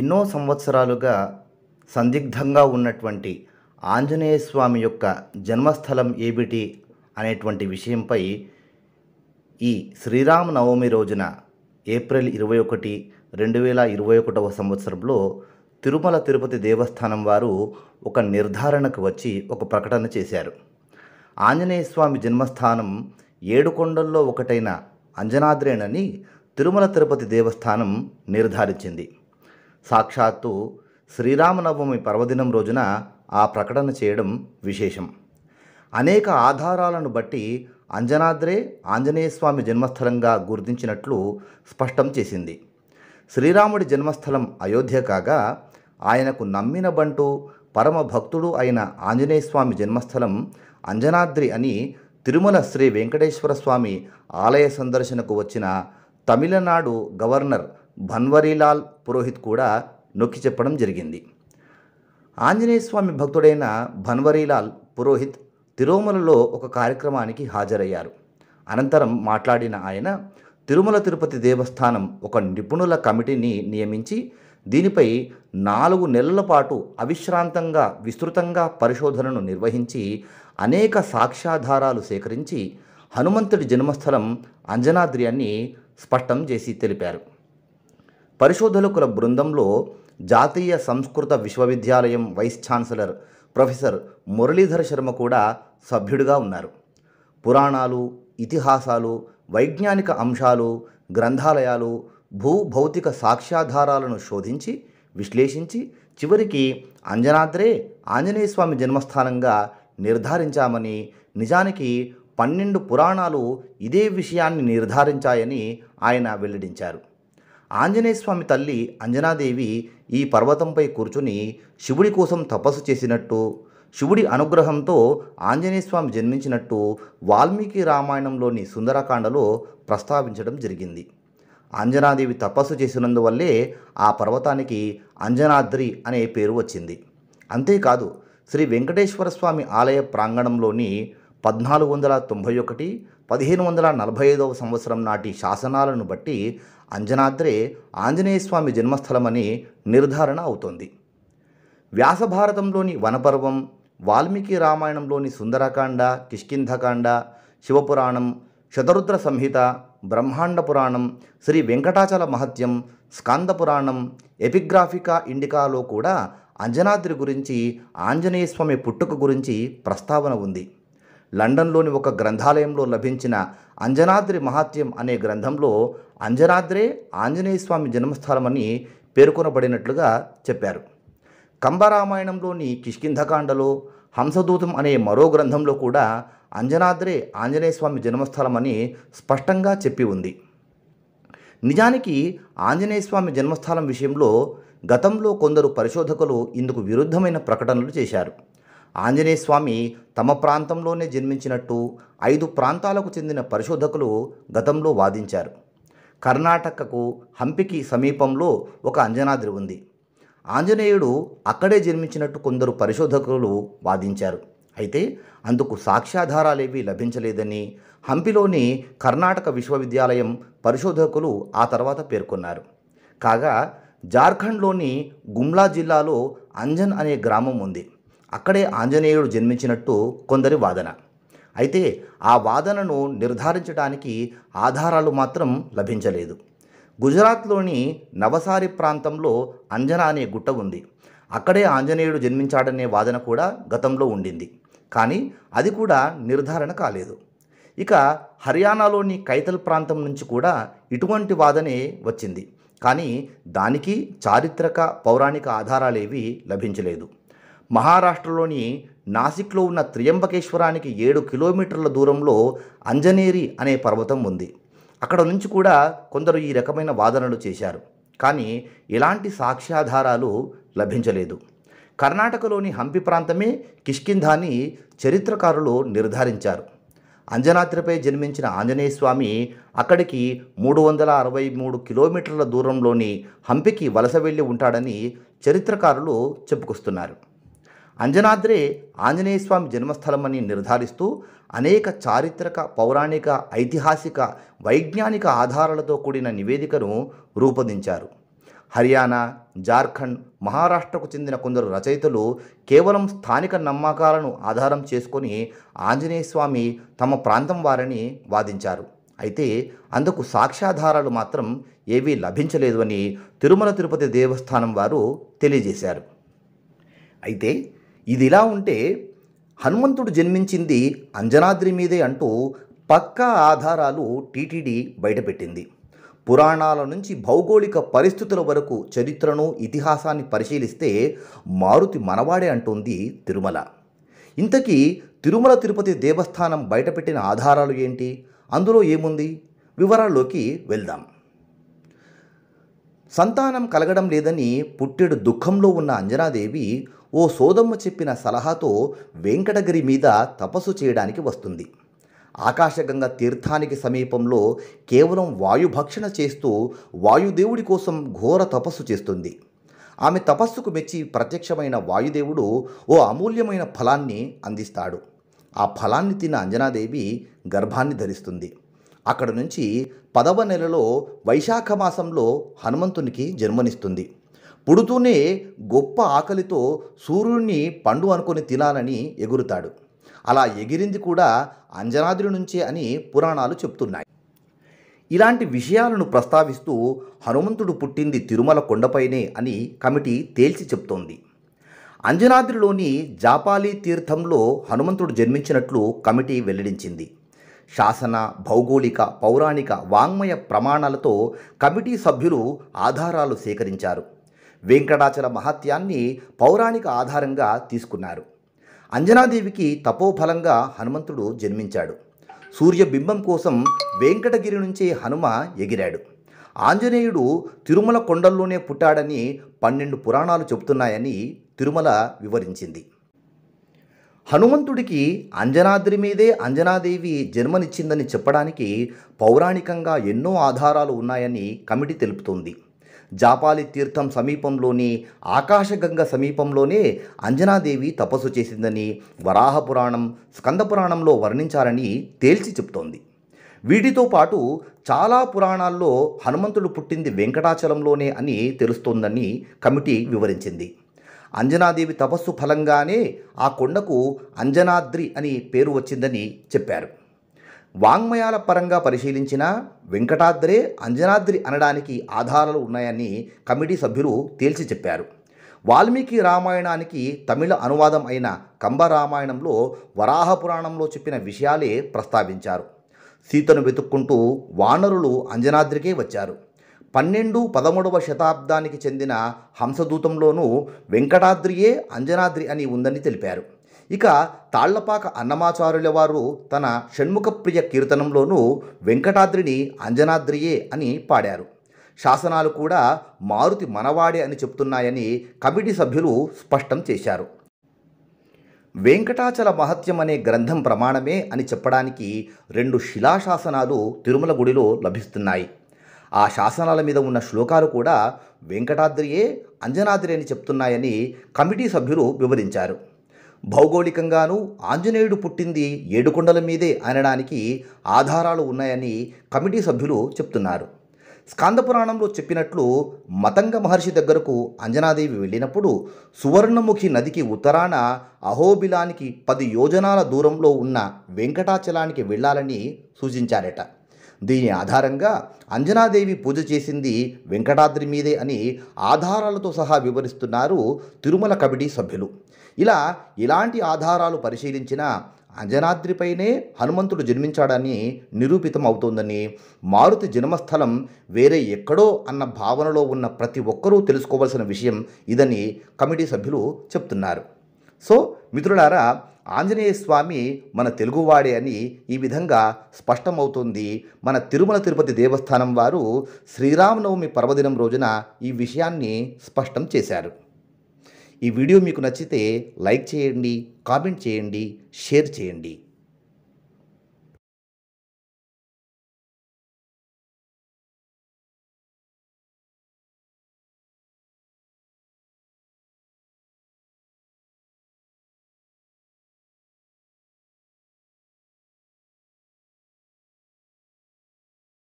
ఎన్నో సంవత్సరాలుగా సందిగ్ధంగా ఉన్నటువంటి ఆంజనేయ స్వామి యొక్క జన్మస్థలం ఏమిటి అనేటువంటి విషయంపై ఈ శ్రీరామ నవమి రోజున ఏప్రిల్ ఇరవై ఒకటి రెండు వేల ఇరవై ఒకటవ సంవత్సరంలో తిరుమల తిరుపతి దేవస్థానం వారు ఒక నిర్ధారణకు వచ్చి ఒక ప్రకటన చేశారు ఆంజనేయ స్వామి జన్మస్థానం ఏడుకొండల్లో ఒకటైన అంజనాద్రేణని తిరుమల తిరుపతి దేవస్థానం నిర్ధారించింది సాక్షాత్తు శ్రీరామనవమి పర్వదినం రోజున ఆ ప్రకటన చేయడం విశేషం అనేక ఆధారాలను బట్టి అంజనాద్రే ఆంజనేయస్వామి జన్మస్థలంగా గుర్తించినట్లు స్పష్టం చేసింది శ్రీరాముడి జన్మస్థలం అయోధ్య కాగా ఆయనకు నమ్మిన బంటు పరమ భక్తుడు అయిన ఆంజనేయస్వామి జన్మస్థలం అంజనాద్రి అని తిరుమల శ్రీ వెంకటేశ్వర స్వామి ఆలయ సందర్శనకు వచ్చిన తమిళనాడు గవర్నర్ భన్వరీలాల్ పురోహిత్ కూడా నొక్కి చెప్పడం జరిగింది ఆంజనేయ స్వామి భక్తుడైన భన్వరీలాల్ పురోహిత్ తిరుమలలో ఒక కార్యక్రమానికి హాజరయ్యారు అనంతరం మాట్లాడిన ఆయన తిరుమల తిరుపతి దేవస్థానం ఒక నిపుణుల కమిటీని నియమించి దీనిపై నాలుగు నెలల పాటు అవిశ్రాంతంగా విస్తృతంగా పరిశోధనను నిర్వహించి అనేక సాక్ష్యాధారాలు సేకరించి హనుమంతుడి జన్మస్థలం అంజనాద్రి అని స్పష్టం చేసి తెలిపారు పరిశోధకుల బృందంలో జాతీయ సంస్కృత విశ్వవిద్యాలయం vice chancellor professor Muralidhar Sharma కూడా సభ్యుడిగా ఉన్నారు పురాణాలు ఇతిహాసాలు వైజ్ఞానిక అంశాలు గ్రంథాలయాలు భూ భౌతిక సాక్ష్యాధారాలను శోధించి విశ్లేషించి చివరికి అంజనాద్రే ఆంజనేయస్వామి జన్మస్థానంగా నిర్ధారించామని నిజానికి పన్నెండు పురాణాలు ఇదే విషయాన్ని నిర్ధారించాయని ఆయన వెల్లడించారు ఆంజనేయ స్వామి తల్లి అంజనాదేవి ఈ పర్వతంపై కూర్చుని శివుడి కోసం తపస్సు చేసినట్టు శివుడి అనుగ్రహంతో ఆంజనేయస్వామి జన్మించినట్టు వాల్మీకి రామాయణంలోని సుందరకాండలో ప్రస్తావించడం జరిగింది అంజనాదేవి తపస్సు చేసినందువల్లే ఆ పర్వతానికి అంజనాద్రి అనే పేరు వచ్చింది అంతేకాదు శ్రీ వెంకటేశ్వర స్వామి ఆలయ ప్రాంగణంలోని పద్నాలుగు వందల తొంభై ఒకటి పదిహేను వందల నలభై ఐదవ సంవత్సరం నాటి శాసనాలను బట్టి అంజనాద్రే ఆంజనేయస్వామి జన్మస్థలమని నిర్ధారణ అవుతోంది వ్యాసభారతంలోని వనపర్వం వాల్మీకి రామాయణంలోని సుందరకాండ కిష్కింధకాండ శివపురాణం శతరుద్ర సంహిత బ్రహ్మాండ పురాణం శ్రీ వెంకటాచల మహత్యం స్కాంద పురాణం ఎపిగ్రాఫికా ఇండికాలో కూడా అంజనాద్రి గురించి ఆంజనేయస్వామి పుట్టుక గురించి ప్రస్తావన ఉంది లండన్లోని ఒక గ్రంథాలయంలో లభించిన అంజనాద్రి మహాత్యం అనే గ్రంథంలో అంజనాద్రే ఆంజనేయ స్వామి జన్మస్థలమని పేర్కొనబడినట్లుగా చెప్పారు కంబరామాయణంలోని కిష్కింధకాండలో హంసదూతం అనే మరో గ్రంథంలో కూడా అంజనాద్రే ఆంజనేయ స్వామి జన్మస్థలమని స్పష్టంగా చెప్పి ఉంది నిజానికి ఆంజనేయ స్వామి జన్మస్థలం విషయంలో గతంలో కొందరు పరిశోధకులు ఇందుకు విరుద్ధమైన ప్రకటనలు చేశారు ఆంజనేయ స్వామి తమ ప్రాంతంలోనే జన్మించినట్టు ఐదు ప్రాంతాలకు చెందిన పరిశోధకులు గతంలో వాదించారు కర్ణాటకకు హంపికి సమీపంలో ఒక అంజనాద్రి ఉంది ఆంజనేయుడు అక్కడే జన్మించినట్టు కొందరు పరిశోధకులు వాదించారు అయితే అందుకు సాక్ష్యాధారాలేవీ లభించలేదని హంపిలోని కర్ణాటక విశ్వవిద్యాలయం పరిశోధకులు ఆ తర్వాత పేర్కొన్నారు కాగా జార్ఖండ్లోని గుమ్లా జిల్లాలో అంజన్ అనే గ్రామం ఉంది అక్కడే ఆంజనేయుడు జన్మించినట్టు కొందరి వాదన అయితే ఆ వాదనను నిర్ధారించడానికి ఆధారాలు మాత్రం లభించలేదు గుజరాత్లోని నవసారి ప్రాంతంలో అంజనా అనే గుట్ట ఉంది అక్కడే ఆంజనేయుడు జన్మించాడనే వాదన కూడా గతంలో ఉండింది కానీ అది కూడా నిర్ధారణ కాలేదు ఇక హర్యానాలోని కైతల్ ప్రాంతం నుంచి కూడా ఇటువంటి వాదనే వచ్చింది కానీ దానికి చారిత్రక పౌరాణిక ఆధారాలేవి లభించలేదు మహారాష్ట్రలోని నాసిక్లో ఉన్న త్రియంబకేశ్వరానికి ఏడు కిలోమీటర్ల దూరంలో అంజనేరి అనే పర్వతం ఉంది అక్కడ నుంచి కూడా కొందరు ఈ రకమైన వాదనలు చేశారు కానీ ఇలాంటి సాక్ష్యాధారాలు లభించలేదు కర్ణాటకలోని హంపి ప్రాంతమే కిష్కింధాని చరిత్రకారులు నిర్ధారించారు అంజనాద్రిపై జన్మించిన ఆంజనేయ స్వామి అక్కడికి మూడు వందల అరవై మూడు కిలోమీటర్ల దూరంలోని హంపికి వలస వెళ్ళి ఉంటాడని చరిత్రకారులు చెప్పుకొస్తున్నారు అంజనాద్రి ఆంజనేయస్వామి జన్మస్థలమని నిర్ధారిస్తూ అనేక చారిత్రక పౌరాణిక ఐతిహాసిక వైజ్ఞానిక ఆధారాలతో కూడిన నివేదికను రూపొందించారు హర్యానా జార్ఖండ్ మహారాష్ట్రకు చెందిన కొందరు రచయితలు కేవలం స్థానిక నమ్మకాలను ఆధారం చేసుకొని ఆంజనేయస్వామి తమ ప్రాంతం వారని వాదించారు అయితే అందుకు సాక్ష్యాధారాలు మాత్రం ఏవీ లభించలేదు అని తిరుమల తిరుపతి దేవస్థానం వారు తెలియజేశారు అయితే ఇది ఇలా ఉంటే హనుమంతుడు జన్మించింది అంజనాద్రి మీదే అంటూ పక్కా ఆధారాలు టీటీడీ బయటపెట్టింది పురాణాల నుంచి భౌగోళిక పరిస్థితుల వరకు చరిత్రను ఇతిహాసాన్ని పరిశీలిస్తే మారుతి మనవాడే అంటుంది తిరుమల ఇంతకీ తిరుమల తిరుపతి దేవస్థానం బయటపెట్టిన ఆధారాలు ఏంటి అందులో ఏముంది వివరాల్లోకి వెళ్దాం సంతానం కలగడం లేదని పుట్టెడు దుఃఖంలో ఉన్న అంజనాదేవి ఓ సోదమ్మ చెప్పిన సలహాతో వెంకటగిరి మీద తపస్సు చేయడానికి వస్తుంది ఆకాశగంగ తీర్థానికి సమీపంలో కేవలం వాయుభక్షణ చేస్తూ వాయుదేవుడి కోసం ఘోర తపస్సు చేస్తుంది ఆమె తపస్సుకు మెచ్చి ప్రత్యక్షమైన వాయుదేవుడు ఓ అమూల్యమైన ఫలాన్ని అందిస్తాడు ఆ ఫలాన్ని తిన్న అంజనాదేవి గర్భాన్ని ధరిస్తుంది అక్కడ నుంచి పదవ నెలలో వైశాఖ మాసంలో హనుమంతునికి జన్మనిస్తుంది పుడుతూనే గొప్ప ఆకలితో సూర్యుడిని పండు అనుకొని తినాలని ఎగురుతాడు అలా ఎగిరింది కూడా అంజనాద్రి నుంచే అని పురాణాలు చెప్తున్నాయి ఇలాంటి విషయాలను ప్రస్తావిస్తూ హనుమంతుడు పుట్టింది తిరుమల కొండపైనే అని కమిటీ తేల్చి చెప్తోంది అంజనాద్రిలోని జాపాలి తీర్థంలో హనుమంతుడు జన్మించినట్లు కమిటీ వెల్లడించింది శాసన భౌగోళిక పౌరాణిక వాంగ్మయ ప్రమాణాలతో కమిటీ సభ్యులు ఆధారాలు సేకరించారు వెంకటాచల మహత్యాన్ని పౌరాణిక ఆధారంగా తీసుకున్నారు అంజనాదేవికి తపోఫలంగా హనుమంతుడు జన్మించాడు సూర్యబింబం కోసం వెంకటగిరి నుంచే హనుమ ఎగిరాడు ఆంజనేయుడు తిరుమల కొండల్లోనే పుట్టాడని పన్నెండు పురాణాలు చెబుతున్నాయని తిరుమల వివరించింది హనుమంతుడికి అంజనాద్రి మీదే అంజనాదేవి జన్మనిచ్చిందని చెప్పడానికి పౌరాణికంగా ఎన్నో ఆధారాలు ఉన్నాయని కమిటీ తెలుపుతోంది జాపాలి తీర్థం సమీపంలోని ఆకాశగంగ సమీపంలోనే అంజనాదేవి తపస్సు చేసిందని వరాహ పురాణం వర్ణించారని తేల్చి చెప్తోంది వీటితో పాటు చాలా పురాణాల్లో హనుమంతుడు పుట్టింది వెంకటాచలంలోనే అని తెలుస్తోందని కమిటీ వివరించింది అంజనాదేవి తపస్సు ఫలంగానే ఆ కొండకు అంజనాద్రి అని పేరు వచ్చిందని చెప్పారు వాంగ్మయాల పరంగా పరిశీలించిన వెంకటాద్రే అంజనాద్రి అనడానికి ఆధారాలు ఉన్నాయని కమిటీ సభ్యులు తేల్చి చెప్పారు వాల్మీకి రామాయణానికి తమిళ అనువాదం అయిన కంబ రామాయణంలో వరాహ పురాణంలో చెప్పిన విషయాలే ప్రస్తావించారు సీతను వెతుక్కుంటూ వానరులు అంజనాద్రికే వచ్చారు పన్నెండు పదమూడవ శతాబ్దానికి చెందిన హంసదూతంలోనూ వెంకటాద్రియే అంజనాద్రి అని ఉందని తెలిపారు ఇక తాళ్లపాక అన్నమాచారుల వారు తన షణ్ముఖప్రియ కీర్తనంలోనూ వెంకటాద్రిని అంజనాద్రియే అని పాడారు శాసనాలు కూడా మారుతి మనవాడే అని చెప్తున్నాయని కమిటీ సభ్యులు స్పష్టం చేశారు వెంకటాచల మహత్యం అనే గ్రంథం ప్రమాణమే అని చెప్పడానికి రెండు శిలాశాసనాలు తిరుమల గుడిలో లభిస్తున్నాయి ఆ శాసనాల మీద ఉన్న శ్లోకాలు కూడా వెంకటాద్రియే అంజనాద్రి అని చెప్తున్నాయని కమిటీ సభ్యులు వివరించారు భౌగోళికంగాను ఆంజనేయుడు పుట్టింది ఏడుకొండల మీదే అనడానికి ఆధారాలు ఉన్నాయని కమిటీ సభ్యులు చెప్తున్నారు స్కాందపురాణంలో చెప్పినట్లు మతంగ మహర్షి దగ్గరకు అంజనాదేవి వెళ్ళినప్పుడు సువర్ణముఖి నదికి ఉత్తరాన అహోబిలానికి పది యోజనాల దూరంలో ఉన్న వెంకటాచలానికి వెళ్ళాలని సూచించారట దీని ఆధారంగా అంజనాదేవి పూజ చేసింది వెంకటాద్రి మీదే అని ఆధారాలతో సహా వివరిస్తున్నారు తిరుమల కమిటీ సభ్యులు ఇలా ఇలాంటి ఆధారాలు పరిశీలించిన అంజనాద్రిపైనే హనుమంతుడు జన్మించాడని నిరూపితం అవుతోందని మారుతి జన్మస్థలం వేరే ఎక్కడో అన్న భావనలో ఉన్న ప్రతి ఒక్కరూ తెలుసుకోవాల్సిన విషయం ఇదని కమిటీ సభ్యులు చెప్తున్నారు సో మిత్రులారా ఆంజనేయ స్వామి మన తెలుగువాడే అని ఈ విధంగా స్పష్టమవుతుంది మన తిరుమల తిరుపతి దేవస్థానం వారు శ్రీరామనవమి పర్వదినం రోజున ఈ విషయాన్ని స్పష్టం చేశారు ఈ వీడియో మీకు నచ్చితే లైక్ చేయండి కామెంట్ చేయండి షేర్ చేయండి